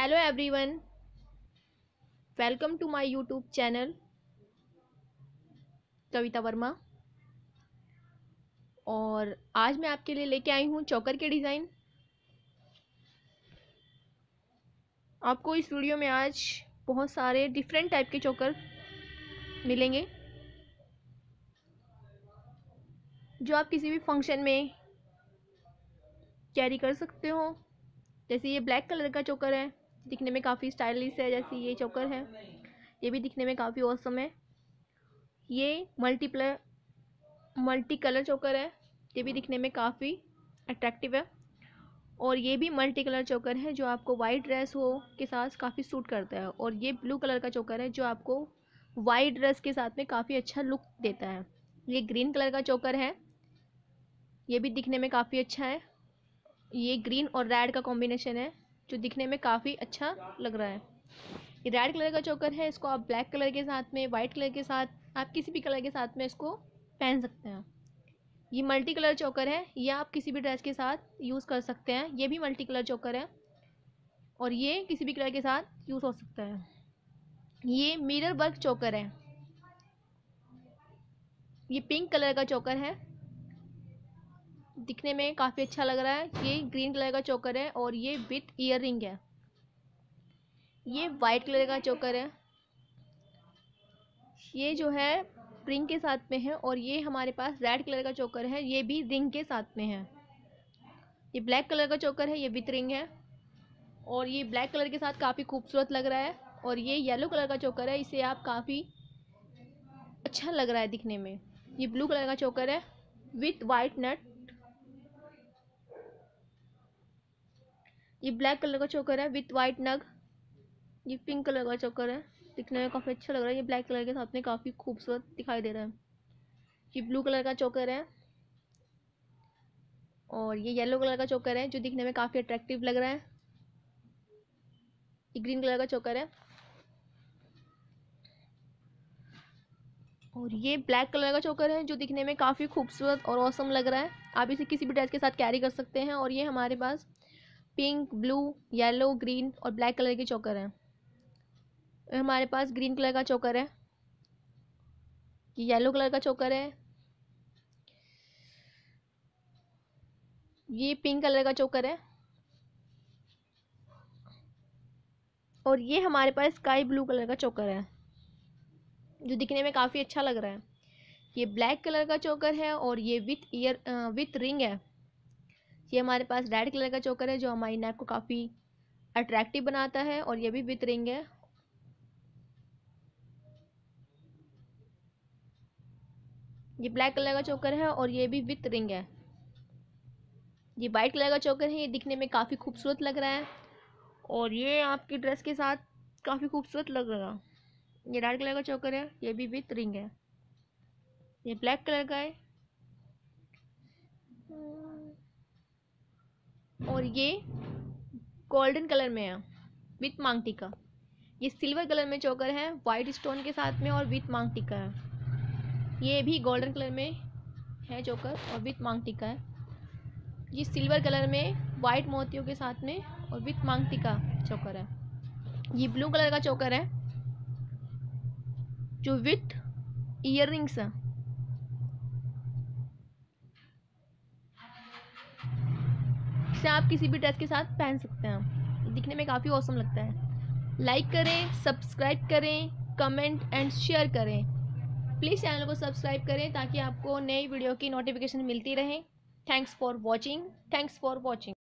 hello everyone welcome to my YouTube channel Kavita Varma और आज मैं आपके लिए लेके आई हूँ चौकर के डिज़ाइन आपको इस वीडियो में आज बहुत सारे डिफरेंट टाइप के चौकर मिलेंगे जो आप किसी भी फंक्शन में कैरी कर सकते हो जैसे ये ब्लैक कलर का चोकर है दिखने में काफ़ी स्टाइलिश है जैसे ये चोकर है ये भी दिखने में काफ़ी औसम है ये मल्टीपल मल्टी कलर चोकर है ये भी दिखने में काफ़ी अट्रैक्टिव है और ये भी मल्टी कलर चोकर है जो आपको वाइट ड्रेस हो के साथ काफ़ी सूट करता है और ये ब्लू कलर का चोकर है जो आपको वाइट ड्रेस के साथ में काफ़ी अच्छा लुक देता है ये ग्रीन कलर का चोकर है ये भी दिखने में काफ़ी अच्छा है ये ग्रीन और रेड का कॉम्बिनेशन है जो दिखने में काफ़ी अच्छा लग रहा है ये रेड कलर का चोकर है इसको आप ब्लैक कलर के साथ में वाइट कलर के साथ आप किसी भी कलर के साथ में इसको पहन सकते हैं ये मल्टी कलर चोकर है ये आप किसी भी ड्रेस के साथ यूज़ कर सकते हैं ये भी मल्टी कलर चोकर है और ये किसी भी कलर के साथ यूज़ हो सकता है ये मिरर वर्क चोकर है ये पिंक कलर का चोकर है दिखने में काफ़ी अच्छा लग रहा है ये ग्रीन कलर का चोकर है और ये विथ रिंग है ये वाइट कलर का चोकर है ये जो है रिंग के साथ में है और ये हमारे पास रेड कलर का चोकर है ये भी रिंग के साथ में है ये ब्लैक कलर का चोकर है ये विथ रिंग है और ये ब्लैक कलर के साथ काफ़ी खूबसूरत लग रहा है और ये येलो कलर का चोकर है इसे आप काफ़ी अच्छा लग रहा है दिखने में ये ब्लू कलर का चोकर है विथ वाइट नट ये ब्लैक कलर का चोकर है विथ वाइट नग ये पिंक कलर का चोकर है दिखने में काफ़ी अच्छा लग रहा है ये ब्लैक कलर के साथ में काफ़ी खूबसूरत दिखाई दे रहा है ये ब्लू कलर का चोकर है और ये येलो कलर का चोकर है जो दिखने में काफ़ी अट्रैक्टिव लग रहा है ये ग्रीन कलर का चोकर है और ये ब्लैक कलर का चोकर है जो दिखने में काफ़ी खूबसूरत और औसम लग रहा है आप इसे किसी भी ड्रेस के साथ कैरी कर सकते हैं और ये हमारे पास पिंक ब्लू येलो ग्रीन और ब्लैक कलर के चोकर हैं हमारे पास ग्रीन कलर का चोकर है ये येलो कलर का चोकर है ये पिंक कलर का चोकर है और ये हमारे पास स्काई ब्लू कलर का चोकर है जो दिखने में काफ़ी अच्छा लग रहा है ये ब्लैक कलर का चोकर है और ये विथ ईयर विथ रिंग है ये हमारे पास रेड कलर का चोकर है जो हमारी नेक को काफ़ी अट्रैक्टिव बनाता है और ये भी विथ रिंग है ये ब्लैक कलर का चोकर है और ये भी विथ रिंग है ये वाइट कलर का चोकर है ये दिखने में काफ़ी खूबसूरत लग रहा है और ये आपकी ड्रेस के साथ काफ़ी खूबसूरत लग रहा है ये रेड कलर का चोकर है ये भी विथ रिंग है ये ब्लैक कलर का है और ये गोल्डन कलर में है विथ मांग टिका ये सिल्वर कलर में चोकर है वाइट स्टोन के साथ में और विथ मांग टिका है ये भी गोल्डन कलर में है चोकर और विथ मांग टिका है ये सिल्वर कलर में वाइट मोतियों के साथ में और विथ मांग टिका चोकर है ये ब्लू कलर का चोकर है जो विथ ईयर रिंग्स है इसे आप किसी भी ड्रेस के साथ पहन सकते हैं दिखने में काफ़ी औसम लगता है लाइक करें सब्सक्राइब करें कमेंट एंड शेयर करें प्लीज़ चैनल को सब्सक्राइब करें ताकि आपको नई वीडियो की नोटिफिकेशन मिलती रहे thanks for watching thanks for watching